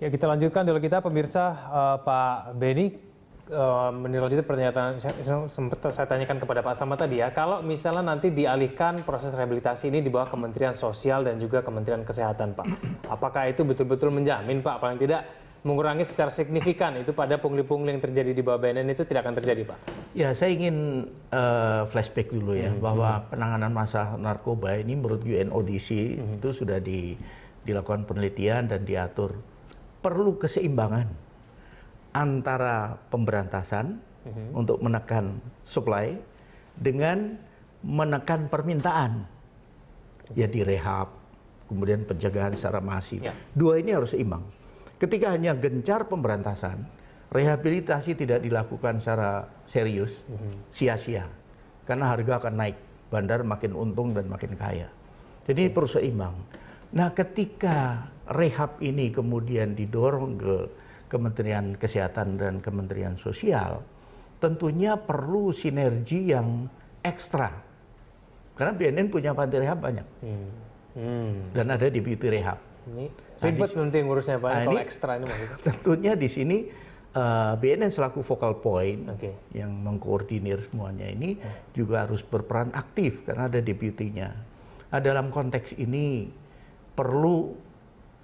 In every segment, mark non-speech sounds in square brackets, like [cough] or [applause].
Ya kita lanjutkan dulu kita pemirsa uh, Pak Beni uh, eh, menilai pernyataan saya, sempat saya tanyakan kepada Pak Sama tadi ya kalau misalnya nanti dialihkan proses rehabilitasi ini di bawah Kementerian Sosial dan juga Kementerian Kesehatan Pak apakah itu betul-betul menjamin Pak paling tidak mengurangi secara signifikan itu pada pungli-pungli yang terjadi di bawah BNN itu tidak akan terjadi Pak? Ya saya ingin uh, flashback dulu ya hmm, bahwa hmm. penanganan masalah narkoba ini menurut UNODC hmm. itu sudah di, dilakukan penelitian dan diatur perlu keseimbangan antara pemberantasan mm-hmm. untuk menekan supply dengan menekan permintaan. Ya direhab, kemudian pencegahan secara masif. Yeah. Dua ini harus seimbang. Ketika hanya gencar pemberantasan, rehabilitasi tidak dilakukan secara serius, mm-hmm. sia-sia. Karena harga akan naik, bandar makin untung dan makin kaya. Jadi mm-hmm. perlu seimbang. Nah, ketika rehab ini kemudian didorong ke Kementerian Kesehatan dan Kementerian Sosial, tentunya perlu sinergi yang ekstra. Karena BNN punya panti rehab banyak. Hmm. Hmm. Dan ada di beauty rehab. Ini nah, ribet nah, nanti ngurusnya Pak, nah, kalau ekstra ini maksudnya. [laughs] Tentunya di sini uh, eh, BNN selaku focal point okay. yang mengkoordinir semuanya ini hmm. juga harus berperan aktif karena ada deputinya. Nah, dalam konteks ini perlu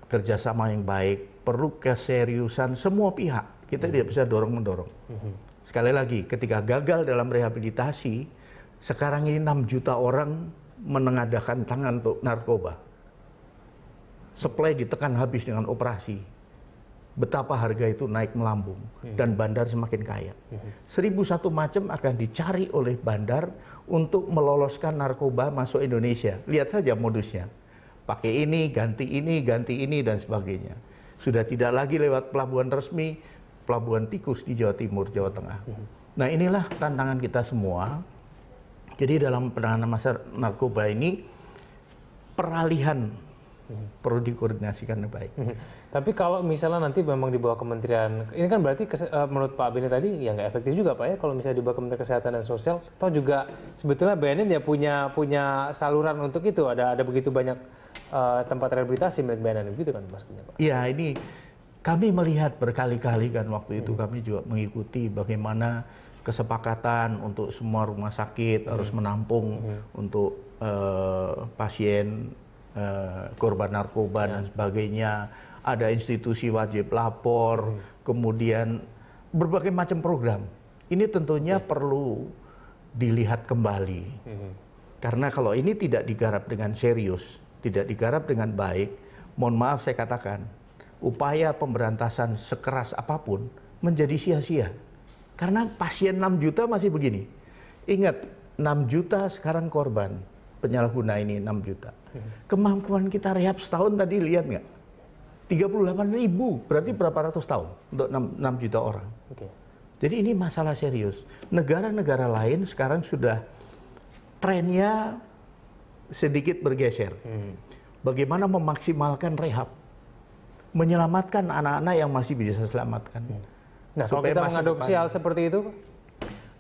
kerjasama yang baik, perlu keseriusan semua pihak. Kita hmm. tidak bisa dorong-mendorong. Hmm. Sekali lagi, ketika gagal dalam rehabilitasi, sekarang ini 6 juta orang menengadakan tangan untuk narkoba. Supply ditekan habis dengan operasi. Betapa harga itu naik melambung hmm. dan bandar semakin kaya. Seribu satu macam akan dicari oleh bandar untuk meloloskan narkoba masuk Indonesia. Lihat saja modusnya pakai ini, ganti ini, ganti ini dan sebagainya. Sudah tidak lagi lewat pelabuhan resmi, pelabuhan tikus di Jawa Timur, Jawa Tengah. Hmm. Nah, inilah tantangan kita semua. Jadi dalam penanganan masyarakat narkoba ini peralihan hmm. perlu dikoordinasikan dengan baik. Hmm. Tapi kalau misalnya nanti memang di bawah kementerian, ini kan berarti eh, menurut Pak Beni tadi ya nggak efektif juga Pak ya kalau misalnya di bawah Kementerian Kesehatan dan Sosial, atau juga sebetulnya BNN ya punya punya saluran untuk itu, ada ada begitu banyak Eh, tempat rehabilitasi milik BNN begitu kan maksudnya Pak? Iya ini kami melihat berkali-kali kan waktu itu hmm. kami juga mengikuti bagaimana kesepakatan untuk semua rumah sakit hmm. harus menampung hmm. untuk uh, pasien uh, korban narkoba ya. dan sebagainya. Ada institusi wajib lapor, hmm. kemudian berbagai macam program. Ini tentunya hmm. perlu dilihat kembali. Hmm. Karena kalau ini tidak digarap dengan serius, tidak digarap dengan baik, mohon maaf saya katakan, upaya pemberantasan sekeras apapun menjadi sia-sia. Karena pasien 6 juta masih begini. Ingat, 6 juta sekarang korban penyalahguna ini 6 juta. Kemampuan kita rehab setahun tadi lihat nggak? 38 ribu, berarti berapa ratus tahun untuk 6, 6 juta orang. Jadi ini masalah serius. Negara-negara lain sekarang sudah trennya sedikit bergeser. Hmm. Bagaimana memaksimalkan rehab, menyelamatkan anak-anak yang masih bisa selamatkan. Hmm. Nah, Supaya kalau kita mengadopsi hal seperti itu,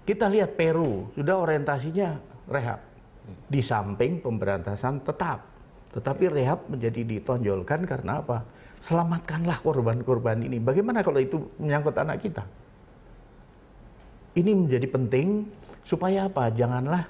kita lihat Peru sudah orientasinya rehab di samping pemberantasan tetap. Tetapi rehab menjadi ditonjolkan karena apa? Selamatkanlah korban-korban ini. Bagaimana kalau itu menyangkut anak kita? Ini menjadi penting supaya apa? Janganlah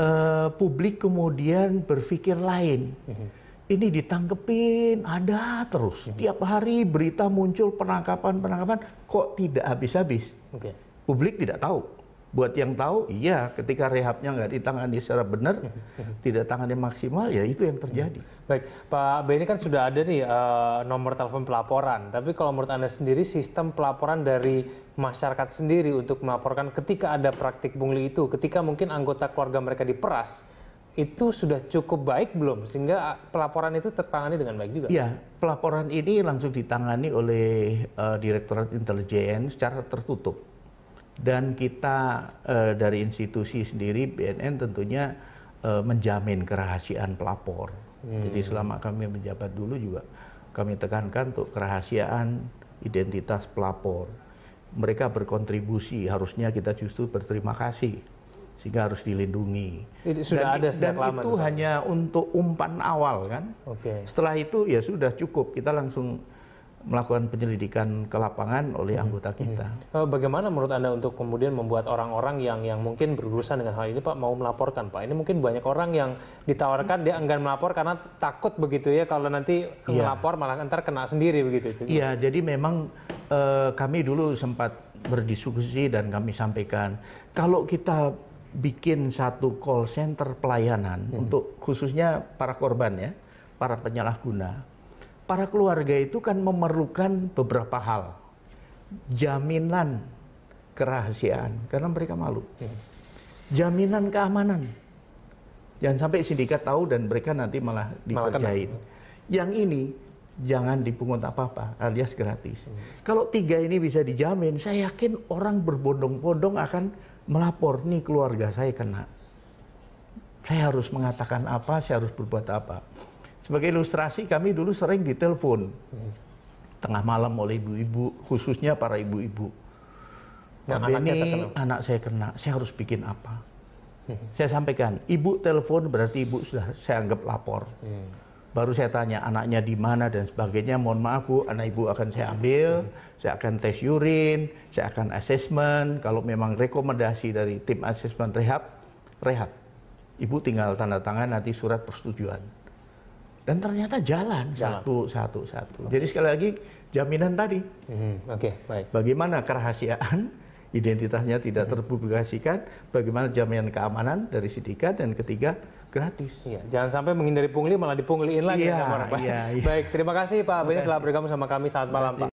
uh, publik kemudian berpikir lain. Mhm. Ini ditangkepin, ada terus. Mhm. Tiap hari berita muncul penangkapan-penangkapan, kok tidak habis-habis. Okay. Publik tidak tahu buat yang tahu iya ketika rehabnya nggak ditangani secara benar [laughs] tidak tangani maksimal ya itu yang terjadi hmm. baik Pak ini kan sudah ada nih uh, nomor telepon pelaporan tapi kalau menurut anda sendiri sistem pelaporan dari masyarakat sendiri untuk melaporkan ketika ada praktik bungli itu ketika mungkin anggota keluarga mereka diperas itu sudah cukup baik belum sehingga eh, pelaporan itu tertangani dengan baik juga Iya pelaporan ini langsung ditangani oleh uh, Direktorat Intelijen secara tertutup dan kita eh, dari institusi sendiri BNN tentunya eh, menjamin kerahasiaan pelapor. Hmm. Jadi selama kami menjabat dulu juga kami tekankan untuk kerahasiaan identitas pelapor. Mereka berkontribusi, harusnya kita justru berterima kasih sehingga harus dilindungi. Itu sudah dan, ada dan lama itu, itu hanya untuk umpan awal kan. Oke. Okay. Setelah itu ya sudah cukup kita langsung melakukan penyelidikan ke lapangan oleh hmm, anggota hmm. kita. Eh, bagaimana menurut Anda untuk kemudian membuat orang-orang yang yang mungkin berurusan dengan hal ini Pak mau melaporkan Pak? Ini mungkin banyak orang yang ditawarkan dia enggan melapor karena takut begitu ya kalau nanti ya. melapor malah ntar kena sendiri begitu. Iya, jadi memang eh, kami dulu sempat berdiskusi dan kami sampaikan kalau kita bikin satu call center pelayanan hmm. untuk khususnya para korban ya, para penyalahguna para keluarga itu kan memerlukan beberapa hal. Jaminan kerahasiaan, karena mereka malu. Hmm. Jaminan keamanan. Jangan sampai sindikat tahu dan mereka nanti malah dikerjain. Yang ini jangan dipungut apa-apa, alias gratis. Hmm. Kalau tiga ini bisa dijamin, saya yakin orang berbondong-bondong akan melapor, nih keluarga saya kena. Saya harus mengatakan apa, saya harus berbuat apa sebagai ilustrasi kami dulu sering ditelepon tengah malam oleh ibu-ibu, khususnya para ibu-ibu. Nah, ini anak saya kena, saya harus bikin apa? Hmm. Saya sampaikan, ibu telepon berarti ibu sudah saya anggap lapor. Hmm. Baru saya tanya anaknya di mana dan sebagainya. Mohon maaf bu, anak ibu akan saya hmm. ambil, saya akan tes urin, saya akan asesmen. Kalau memang rekomendasi dari tim asesmen rehab, rehab. Ibu tinggal tanda tangan nanti surat persetujuan dan ternyata jalan, jalan. satu satu satu. Okay. Jadi sekali lagi jaminan tadi. Hmm. Oke, okay, baik. Bagaimana kerahasiaan identitasnya tidak hmm. terpublikasikan, bagaimana jaminan keamanan dari Sidika dan ketiga gratis. Iya, jangan sampai menghindari pungli malah dipungliin lagi. Iya, iya, iya. Baik, terima kasih Pak Beni telah bergabung sama kami saat malam Pak.